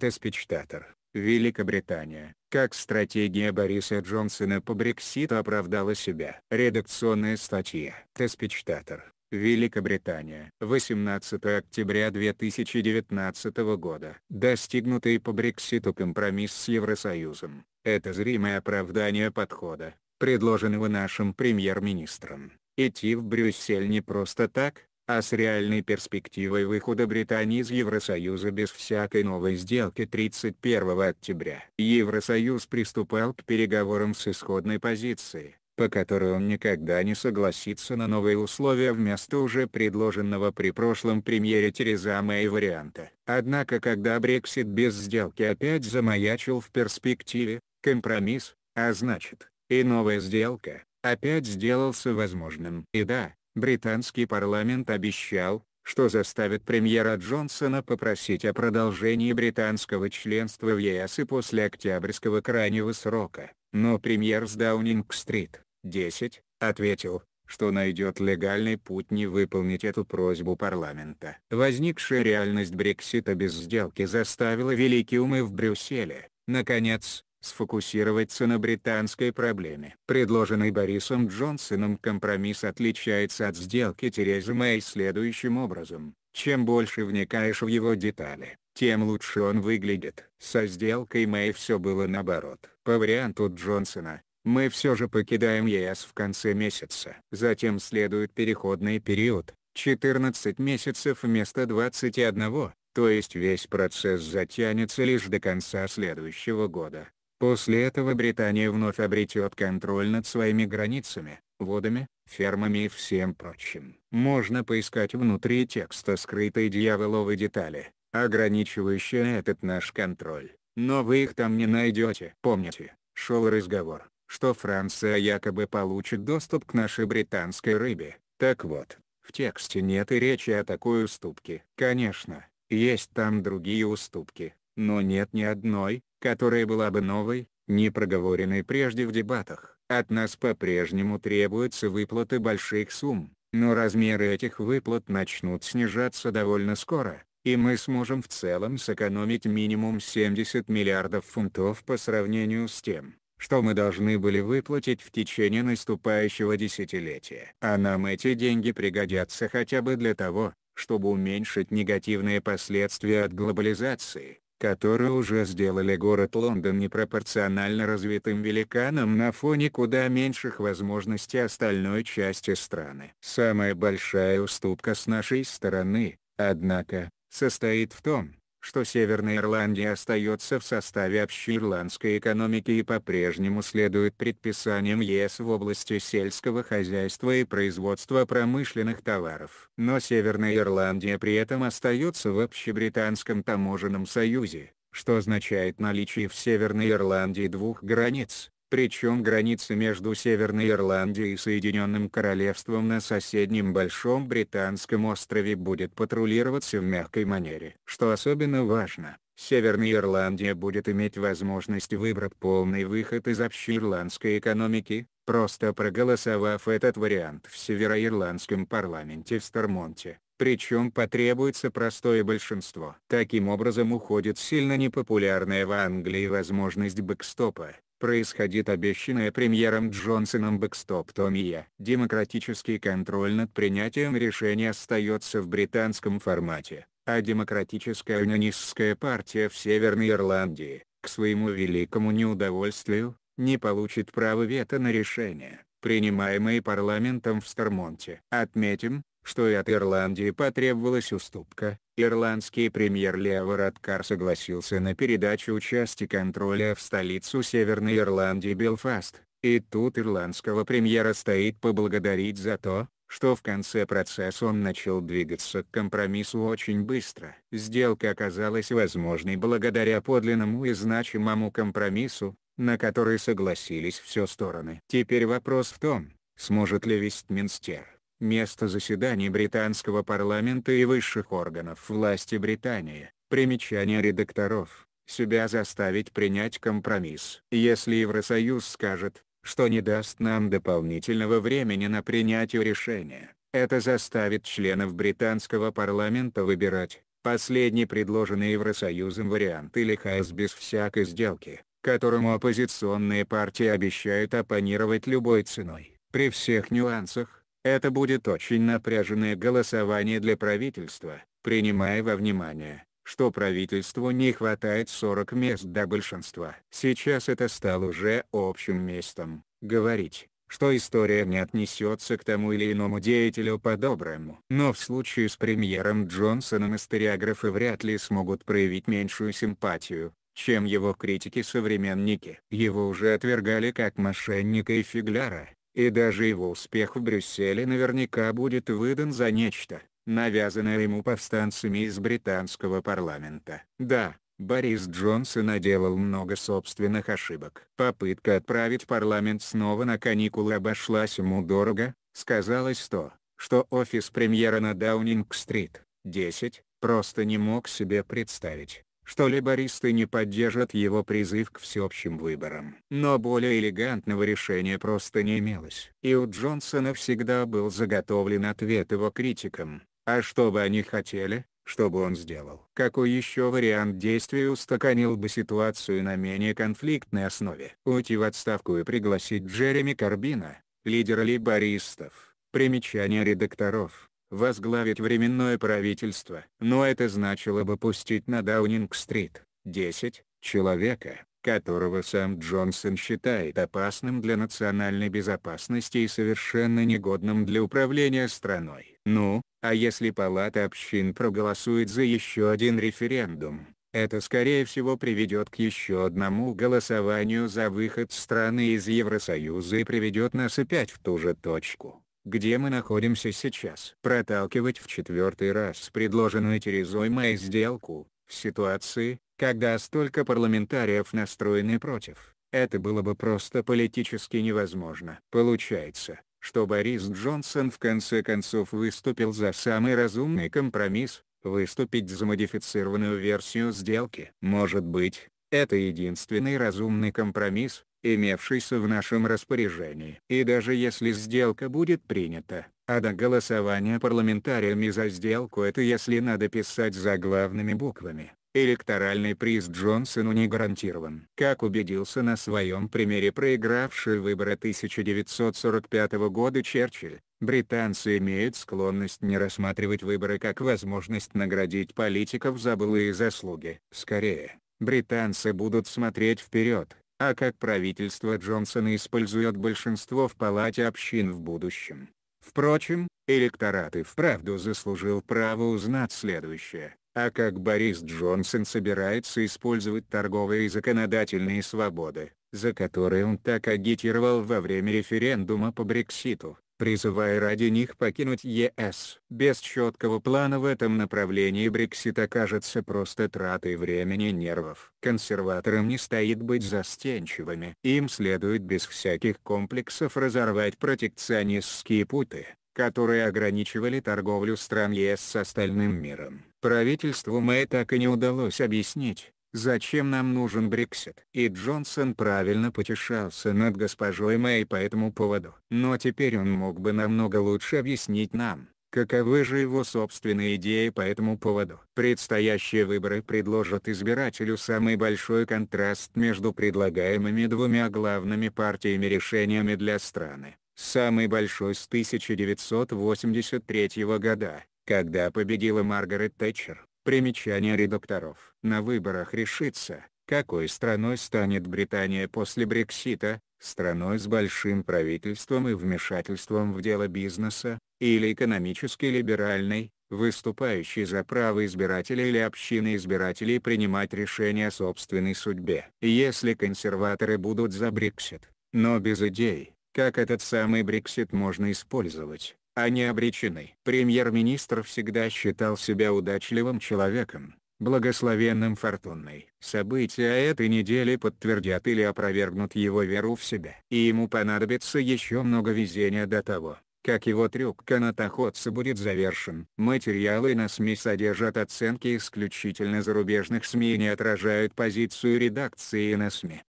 Теспичтатор, Великобритания. Как стратегия Бориса Джонсона по Брекситу оправдала себя. Редакционная статья. Теспичтатор. Великобритания. 18 октября 2019 года. Достигнутый по Брекситу компромисс с Евросоюзом. Это зримое оправдание подхода, предложенного нашим премьер-министром. Идти в Брюссель не просто так, а с реальной перспективой выхода Британии из Евросоюза без всякой новой сделки 31 октября. Евросоюз приступал к переговорам с исходной позиции, по которой он никогда не согласится на новые условия вместо уже предложенного при прошлом премьере Тереза Мэй варианта. Однако когда Брексит без сделки опять замаячил в перспективе, компромисс, а значит, и новая сделка, опять сделался возможным. И да, британский парламент обещал, что заставит премьера Джонсона попросить о продолжении британского членства в ЕС и после октябрьского крайнего срока, но премьер с Даунинг-стрит, 10, ответил, что найдет легальный путь не выполнить эту просьбу парламента. Возникшая реальность Брексита без сделки заставила великие умы в Брюсселе, наконец, сфокусироваться на британской проблеме. Предложенный Борисом Джонсоном компромисс отличается от сделки Терезы Мэй следующим образом. Чем больше вникаешь в его детали, тем лучше он выглядит. Со сделкой Мэй все было наоборот. По варианту Джонсона, мы все же покидаем ЕС в конце месяца. Затем следует переходный период, 14 месяцев вместо 21, то есть весь процесс затянется лишь до конца следующего года. После этого Британия вновь обретет контроль над своими границами, водами, фермами и всем прочим. Можно поискать внутри текста скрытые дьяволовые детали, ограничивающие этот наш контроль, но вы их там не найдете. Помните, шел разговор, что Франция якобы получит доступ к нашей британской рыбе. Так вот, в тексте нет и речи о такой уступке. Конечно, есть там другие уступки, но нет ни одной, которая была бы новой, не проговоренной прежде в дебатах. От нас по-прежнему требуются выплаты больших сумм, но размеры этих выплат начнут снижаться довольно скоро, и мы сможем в целом сэкономить минимум 70 миллиардов фунтов по сравнению с тем, что мы должны были выплатить в течение наступающего десятилетия. А нам эти деньги пригодятся хотя бы для того, чтобы уменьшить негативные последствия от глобализации которые уже сделали город Лондон непропорционально развитым великаном на фоне куда меньших возможностей остальной части страны. Самая большая уступка с нашей стороны, однако, состоит в том, что Северная Ирландия остается в составе общей ирландской экономики и по-прежнему следует предписаниям ЕС в области сельского хозяйства и производства промышленных товаров. Но Северная Ирландия при этом остается в общебританском таможенном союзе, что означает наличие в Северной Ирландии двух границ, причем границы между Северной Ирландией и Соединенным Королевством на соседнем Большом Британском острове будет патрулироваться в мягкой манере. Что особенно важно, Северная Ирландия будет иметь возможность выбрать полный выход из общеирландской экономики, просто проголосовав этот вариант в Североирландском парламенте в Стармонте. Причем потребуется простое большинство. Таким образом уходит сильно непопулярная в Англии возможность бэкстопа, происходит обещанная премьером Джонсоном Бэкстоп Томия. Демократический контроль над принятием решений остается в британском формате, а Демократическая унионистская партия в Северной Ирландии, к своему великому неудовольствию, не получит права вето на решения, принимаемые парламентом в Стармонте. Отметим, что и от Ирландии потребовалась уступка, Ирландский премьер Лео Радкар согласился на передачу части контроля в столицу Северной Ирландии Белфаст, и тут ирландского премьера стоит поблагодарить за то, что в конце процесса он начал двигаться к компромиссу очень быстро. Сделка оказалась возможной благодаря подлинному и значимому компромиссу, на который согласились все стороны. Теперь вопрос в том, сможет ли Вестминстер место заседаний британского парламента и высших органов власти Британии, примечание редакторов, себя заставить принять компромисс. Если Евросоюз скажет, что не даст нам дополнительного времени на принятие решения, это заставит членов британского парламента выбирать, последний предложенный Евросоюзом вариант или хаос без всякой сделки, которому оппозиционные партии обещают оппонировать любой ценой, при всех нюансах, это будет очень напряженное голосование для правительства, принимая во внимание, что правительству не хватает 40 мест до большинства. Сейчас это стало уже общим местом, говорить, что история не отнесется к тому или иному деятелю по-доброму. Но в случае с премьером Джонсоном историографы вряд ли смогут проявить меньшую симпатию, чем его критики-современники. Его уже отвергали как мошенника и фигляра, и даже его успех в Брюсселе наверняка будет выдан за нечто, навязанное ему повстанцами из британского парламента. Да, Борис Джонсон наделал много собственных ошибок. Попытка отправить парламент снова на каникулы обошлась ему дорого, сказалось то, что офис премьера на Даунинг-стрит, 10, просто не мог себе представить что либористы не поддержат его призыв к всеобщим выборам. Но более элегантного решения просто не имелось. И у Джонсона всегда был заготовлен ответ его критикам. А что бы они хотели, чтобы он сделал? Какой еще вариант действий устаканил бы ситуацию на менее конфликтной основе? Уйти в отставку и пригласить Джереми Карбина, лидера либористов. Примечание редакторов возглавить временное правительство. Но это значило бы пустить на Даунинг-стрит 10 человека, которого сам Джонсон считает опасным для национальной безопасности и совершенно негодным для управления страной. Ну, а если Палата общин проголосует за еще один референдум, это скорее всего приведет к еще одному голосованию за выход страны из Евросоюза и приведет нас опять в ту же точку где мы находимся сейчас. Проталкивать в четвертый раз предложенную Терезой Мэй сделку, в ситуации, когда столько парламентариев настроены против, это было бы просто политически невозможно. Получается, что Борис Джонсон в конце концов выступил за самый разумный компромисс, выступить за модифицированную версию сделки. Может быть, это единственный разумный компромисс, имевшийся в нашем распоряжении. И даже если сделка будет принята, а до голосования парламентариями за сделку это если надо писать заглавными буквами. Электоральный приз Джонсону не гарантирован. Как убедился на своем примере проигравший выборы 1945 года Черчилль, британцы имеют склонность не рассматривать выборы как возможность наградить политиков за былые заслуги. Скорее, британцы будут смотреть вперед, а как правительство Джонсона использует большинство в палате общин в будущем. Впрочем, электорат и вправду заслужил право узнать следующее. А как Борис Джонсон собирается использовать торговые и законодательные свободы, за которые он так агитировал во время референдума по Брекситу, призывая ради них покинуть ЕС. Без четкого плана в этом направлении Брексит окажется просто тратой времени и нервов. Консерваторам не стоит быть застенчивыми. Им следует без всяких комплексов разорвать протекционистские путы которые ограничивали торговлю стран ЕС с остальным миром. Правительству Мэй так и не удалось объяснить, Зачем нам нужен Брексит? И Джонсон правильно потешался над госпожой Мэй по этому поводу. Но теперь он мог бы намного лучше объяснить нам, каковы же его собственные идеи по этому поводу. Предстоящие выборы предложат избирателю самый большой контраст между предлагаемыми двумя главными партиями решениями для страны. Самый большой с 1983 года, когда победила Маргарет Тэтчер Примечание редакторов. На выборах решится, какой страной станет Британия после Брексита, страной с большим правительством и вмешательством в дело бизнеса, или экономически либеральной, выступающей за право избирателей или общины избирателей принимать решения о собственной судьбе. Если консерваторы будут за Брексит, но без идей, как этот самый Брексит можно использовать, они а обречены. Премьер-министр всегда считал себя удачливым человеком, благословенным фортуной. События этой недели подтвердят или опровергнут его веру в себя. И ему понадобится еще много везения до того, как его трюк канатоходца будет завершен. Материалы на СМИ содержат оценки исключительно зарубежных СМИ и не отражают позицию редакции на СМИ.